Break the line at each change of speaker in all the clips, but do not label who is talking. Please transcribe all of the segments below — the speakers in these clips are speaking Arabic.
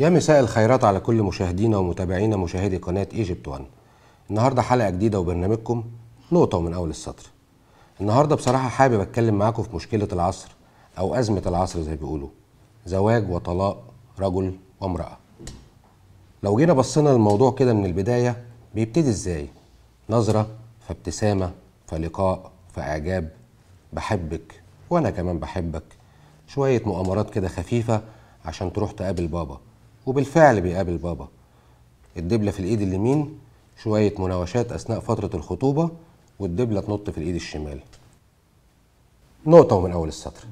يا مساء الخيرات على كل مشاهدينا ومتابعينا مشاهدي قناة ايجيبت وان النهاردة حلقة جديدة وبرنامجكم نقطة من أول السطر النهاردة بصراحة حابب أتكلم معاكم في مشكلة العصر أو أزمة العصر زي بيقولوا زواج وطلاق رجل وامرأة لو جينا بصينا للموضوع كده من البداية بيبتدي إزاي نظرة فابتسامة فلقاء في اعجاب بحبك وانا كمان بحبك شويه مؤامرات كده خفيفه عشان تروح تقابل بابا وبالفعل بيقابل بابا الدبله في الايد اليمين شويه مناوشات اثناء فتره الخطوبه والدبله تنط في الايد الشمال نقطه ومن اول السطر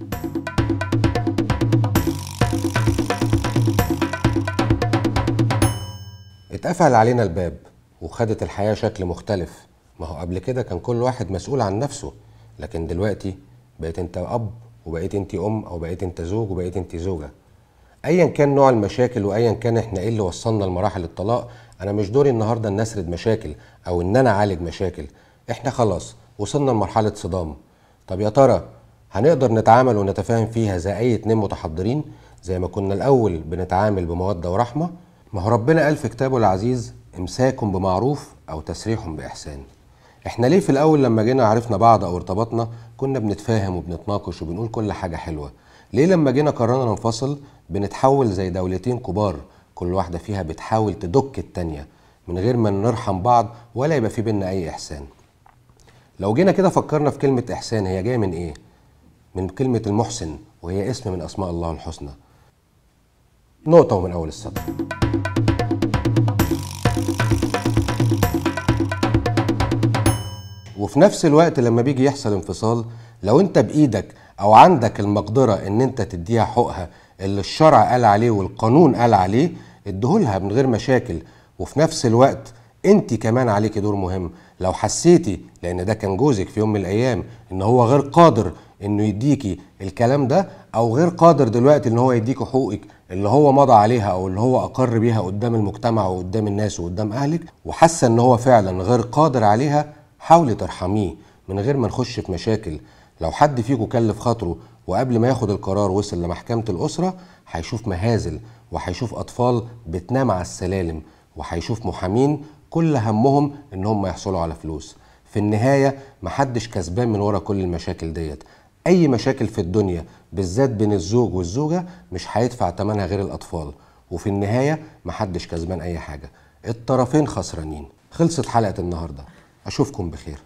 اتقفل علينا الباب وخدت الحياه شكل مختلف ما هو قبل كده كان كل واحد مسؤول عن نفسه لكن دلوقتي بقيت انت اب وبقيت انت ام او بقيت انت زوج وبقيت انت زوجه ايا كان نوع المشاكل وايا كان احنا ايه اللي وصلنا لمراحل الطلاق انا مش دوري النهارده ان اسرد مشاكل او ان انا اعالج مشاكل احنا خلاص وصلنا لمرحله صدام طب يا ترى هنقدر نتعامل ونتفاهم فيها زي اي اتنين متحضرين زي ما كنا الاول بنتعامل بموده ورحمه ما هو ربنا قال في كتابه العزيز امساكم بمعروف او تسريحهم باحسان احنا ليه في الاول لما جينا عرفنا بعض او ارتبطنا كنا بنتفاهم وبنتناقش وبنقول كل حاجه حلوه ليه لما جينا قررنا ننفصل بنتحول زي دولتين كبار كل واحده فيها بتحاول تدك التانيه من غير ما نرحم بعض ولا يبقى في بينا اي احسان لو جينا كده فكرنا في كلمه احسان هي جايه من ايه من كلمه المحسن وهي اسم من اسماء الله الحسنى نقطه ومن اول السطر وفي نفس الوقت لما بيجي يحصل انفصال لو انت بايدك او عندك المقدره ان انت تديها حقها اللي الشرع قال عليه والقانون قال عليه اديهولها من غير مشاكل وفي نفس الوقت انت كمان عليكي دور مهم لو حسيتي لان ده كان جوزك في يوم من الايام ان هو غير قادر انه يديكي الكلام ده او غير قادر دلوقتي ان هو يديكي حقوقك اللي هو مضى عليها او اللي هو اقر بيها قدام المجتمع وقدام الناس وقدام اهلك وحاسه ان هو فعلا غير قادر عليها حاولي ترحميه من غير ما نخش في مشاكل لو حد فيكم كلف خاطره وقبل ما ياخد القرار وصل لمحكمة الأسرة هيشوف مهازل وهيشوف أطفال بتنام على السلالم وهيشوف محامين كل همهم إن هم يحصلوا على فلوس في النهاية محدش كسبان من ورا كل المشاكل ديت أي مشاكل في الدنيا بالذات بين الزوج والزوجة مش هيدفع تمنها غير الأطفال وفي النهاية محدش كسبان أي حاجة الطرفين خسرانين خلصت حلقة النهارده أشوفكم بخير